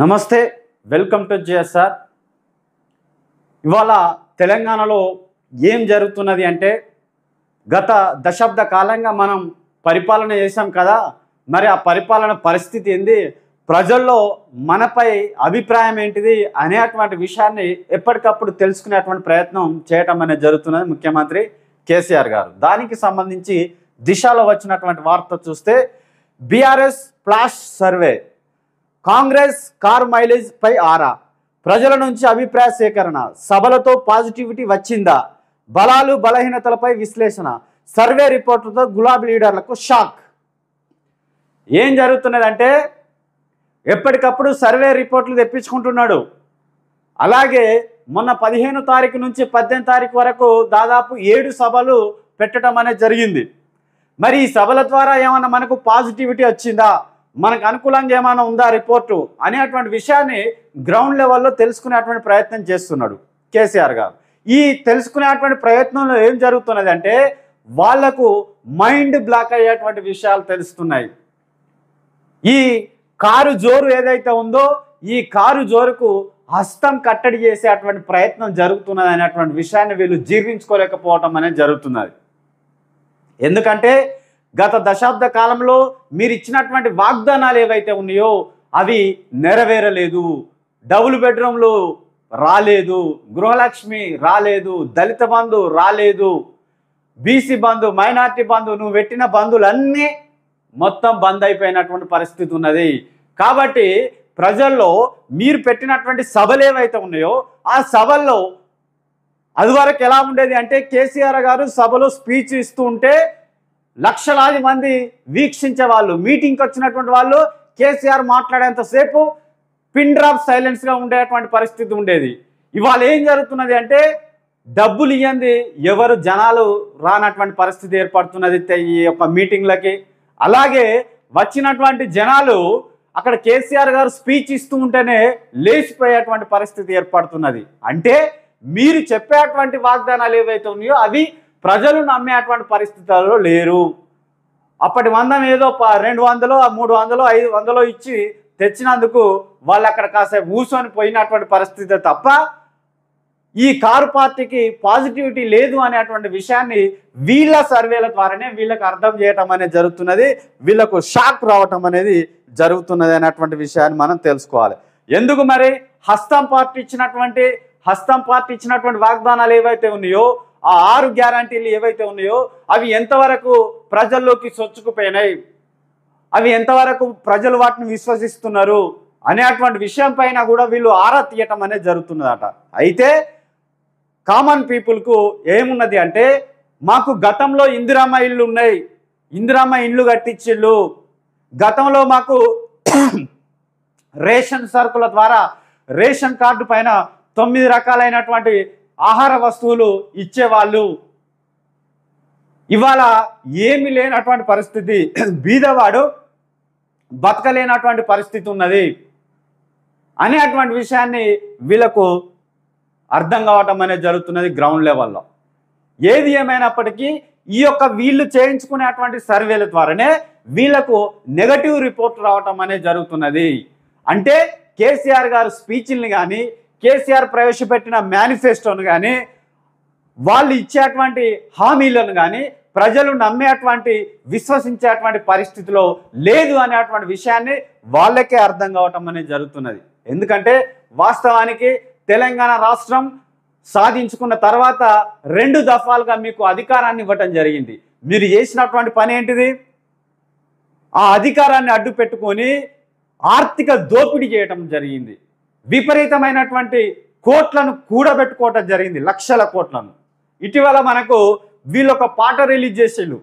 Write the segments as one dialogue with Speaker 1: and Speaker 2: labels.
Speaker 1: నమస్తే welcome to GSR ఇవాళ తెలంగాణలో ఏం జరుగుతున్నది అంటే గత దశాబ్ద కాలంగా మనం పరిపాలన చేసాం కదా మరి ఆ పరిపాలన పరిస్థితి ఏంది ప్రజల్లో మనపై అభిప్రాయం ఏంటిది అనేటువంటి విషయాన్ని ఎప్పటికప్పుడు తెలుసుకునేటువంటి ప్రయత్నం చేయటం అనేది జరుగుతున్నది ముఖ్యమంత్రి కేసీఆర్ గారు దానికి సంబంధించి దిశలో వచ్చినటువంటి వార్త చూస్తే BRS flash survey Congress car mileage పై ఆరా ప్రజల నుంచి అభిప్రాయ సేకరణ సభలతో పాజిటివిటీ వచ్చిందా బలాలు బలహీనతలపై విశ్లేషణ సర్వే రిపోర్టులతో గులాబీ లీడర్లకు షాక్ ఏం జరుగుతున్నదంటే ఎప్పటికప్పుడు సర్వే రిపోర్ట్లు తెప్పించుకుంటున్నాడు అలాగే మొన్న పదిహేను తారీఖు నుంచి పద్దెనిమిది తారీఖు వరకు దాదాపు ఏడు సభలు పెట్టడం అనేది జరిగింది మరి ఈ సభల ద్వారా ఏమన్నా మనకు పాజిటివిటీ వచ్చిందా మనకు అనుకూలంగా ఏమైనా ఉందా రిపోర్టు అనేటువంటి విషయాన్ని గ్రౌండ్ లెవెల్లో తెలుసుకునేటువంటి ప్రయత్నం చేస్తున్నాడు కేసీఆర్ గారు ఈ తెలుసుకునేటువంటి ప్రయత్నంలో ఏం జరుగుతున్నది అంటే వాళ్లకు మైండ్ బ్లాక్ అయ్యేటువంటి విషయాలు తెలుస్తున్నాయి ఈ కారు జోరు ఏదైతే ఉందో ఈ కారు జోరుకు హస్తం కట్టడి చేసేటువంటి ప్రయత్నం జరుగుతున్నది అనేటువంటి విషయాన్ని వీళ్ళు జీర్ణించుకోలేకపోవటం అనేది జరుగుతున్నది ఎందుకంటే గత దశాబ్ద కాలంలో మీరు ఇచ్చినటువంటి వాగ్దానాలు ఏవైతే ఉన్నాయో అవి నెరవేరలేదు డబుల్ బెడ్రూమ్లు రాలేదు గృహలక్ష్మి రాలేదు దళిత బంధు రాలేదు బీసీ బంధు మైనార్టీ బంధు నువ్వు పెట్టిన బంధువులన్నీ మొత్తం బంద్ అయిపోయినటువంటి పరిస్థితి ఉన్నది కాబట్టి ప్రజల్లో మీరు పెట్టినటువంటి సభలు ఏవైతే ఉన్నాయో ఆ సభల్లో అదివరకు ఎలా ఉండేది అంటే కేసీఆర్ గారు సభలో స్పీచ్ ఇస్తూ ఉంటే లక్షలాది మంది వీక్షించే వాళ్ళు మీటింగ్కి వచ్చినటువంటి వాళ్ళు కేసీఆర్ మాట్లాడేంతసేపు పిన్ డ్రాప్ సైలెన్స్గా ఉండేటువంటి పరిస్థితి ఉండేది ఇవాళ ఏం జరుగుతున్నది అంటే డబ్బులు ఇవ్వండి ఎవరు జనాలు రానటువంటి పరిస్థితి ఏర్పడుతున్నది ఈ యొక్క మీటింగ్లకి అలాగే వచ్చినటువంటి జనాలు అక్కడ కేసీఆర్ గారు స్పీచ్ ఇస్తూ ఉంటేనే లేచిపోయేటువంటి పరిస్థితి ఏర్పడుతున్నది అంటే మీరు చెప్పేటువంటి వాగ్దానాలు ఏవైతే ఉన్నాయో అవి ప్రజలు నమ్మేటువంటి పరిస్థితుల్లో లేరు అప్పటి వంద ఏదో రెండు వందలు మూడు వందలు ఐదు వందలు ఇచ్చి తెచ్చినందుకు వాళ్ళు అక్కడ కాసేపు ఊసుకొని పోయినటువంటి పరిస్థితి తప్ప ఈ కారు పార్టీకి పాజిటివిటీ లేదు అనేటువంటి విషయాన్ని వీళ్ళ సర్వేల ద్వారానే వీళ్ళకి అర్థం చేయటం అనేది జరుగుతున్నది వీళ్ళకు షాక్ రావటం అనేది జరుగుతున్నది అనేటువంటి విషయాన్ని మనం తెలుసుకోవాలి ఎందుకు మరి హస్తం పార్టీ ఇచ్చినటువంటి హస్తం పార్టీ ఇచ్చినటువంటి వాగ్దానాలు ఏవైతే ఉన్నాయో ఆ ఆరు గ్యారంటీలు ఏవైతే ఉన్నాయో అవి ఎంతవరకు ప్రజల్లోకి చొచ్చుకుపోయినాయి అవి ఎంతవరకు ప్రజలు వాటిని విశ్వసిస్తున్నారు అనే అటువంటి విషయం పైన కూడా వీళ్ళు ఆరా తీయటం అనేది జరుగుతున్నదట అయితే కామన్ పీపుల్కు ఏమున్నది అంటే మాకు గతంలో ఇందిరామ ఇళ్ళు ఉన్నాయి ఇందిరామ ఇండ్లు కట్టించిళ్ళు గతంలో మాకు రేషన్ సరుకుల ద్వారా రేషన్ కార్డు పైన తొమ్మిది రకాలైనటువంటి ఆహార వస్తువులు ఇచ్చేవాళ్ళు ఇవాళ ఏమి లేనటువంటి పరిస్థితి బీదవాడు బతకలేనటువంటి పరిస్థితి ఉన్నది అనేటువంటి విషయాన్ని వీళ్ళకు అర్థం కావటం అనేది జరుగుతున్నది గ్రౌండ్ లెవెల్లో ఏది ఏమైనప్పటికీ ఈ యొక్క వీళ్ళు చేయించుకునేటువంటి సర్వేల ద్వారానే వీళ్లకు నెగటివ్ రిపోర్ట్ రావటం అనేది జరుగుతున్నది అంటే కేసీఆర్ గారు స్పీచ్ని కానీ కేసీఆర్ ప్రవేశపెట్టిన మేనిఫెస్టోను కానీ వాళ్ళు ఇచ్చేటువంటి హామీలను కానీ ప్రజలు నమ్మేటువంటి విశ్వసించేటువంటి పరిస్థితిలో లేదు అనేటువంటి విషయాన్ని వాళ్ళకే అర్థం కావటం అనేది జరుగుతున్నది ఎందుకంటే వాస్తవానికి తెలంగాణ రాష్ట్రం సాధించుకున్న తర్వాత రెండు దఫాలుగా మీకు అధికారాన్ని ఇవ్వటం జరిగింది మీరు చేసినటువంటి పని ఏంటిది ఆ అధికారాన్ని అడ్డు పెట్టుకొని ఆర్థిక దోపిడీ చేయటం జరిగింది విపరీతమైనటువంటి కోట్లను కూడబెట్టుకోవటం జరిగింది లక్షల కోట్లను ఇటీవల మనకు వీళ్ళొక పాట రిలీజ్ చేసిండు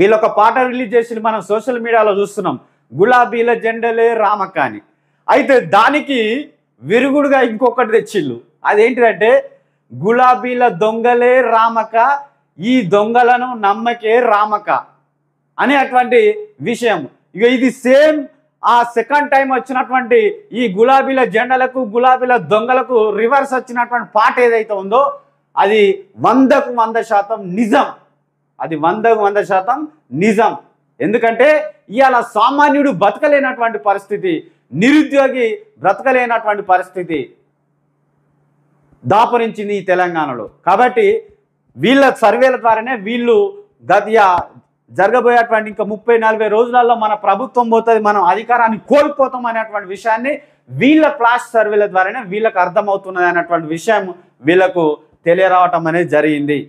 Speaker 1: వీళ్ళొక పాట రిలీజ్ చేసి మనం సోషల్ మీడియాలో చూస్తున్నాం గులాబీల జెండలే రామకాని అయితే దానికి విరుగుడుగా ఇంకొకటి తెచ్చిళ్ళు అదేంటిదంటే గులాబీల దొంగలే రామక ఈ దొంగలను నమ్మకే రామక అనేటువంటి విషయం ఇక ఇది సేమ్ ఆ సెకండ్ టైం వచ్చినటువంటి ఈ గులాబీల జెండలకు గులాబీల దొంగలకు రివర్స్ వచ్చినటువంటి పాట ఏదైతే ఉందో అది వందకు వంద శాతం నిజం అది వందకు వంద శాతం నిజం ఎందుకంటే ఇవాళ సామాన్యుడు బతకలేనటువంటి పరిస్థితి నిరుద్యోగి బ్రతకలేనటువంటి పరిస్థితి దాపరించింది ఈ తెలంగాణలో కాబట్టి వీళ్ళ సర్వేల ద్వారానే వీళ్ళు గత జరగబోయేటువంటి ఇంకా ముప్పై నలభై రోజులలో మన ప్రభుత్వం పోతుంది మనం అధికారాన్ని కోల్పోతాం అనేటువంటి విషయాన్ని వీళ్ళ ఫ్లాష్ సర్వేల ద్వారానే వీళ్ళకు అర్థమవుతున్నది అనేటువంటి విషయం వీళ్ళకు తెలియరావటం అనేది జరిగింది